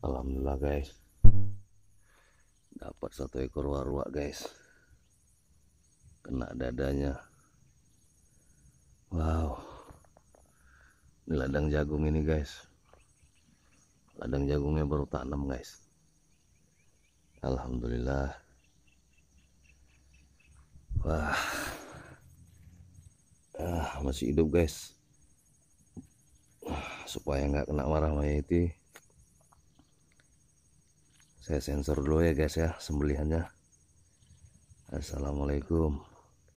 Alhamdulillah guys Dapat satu ekor warua guys Kena dadanya Wow Ini ladang jagung ini guys Ladang jagungnya baru tanam guys Alhamdulillah Wah ah, Masih hidup guys Supaya nggak kena marah mayati saya sensor dulu ya guys ya sembelihannya Assalamualaikum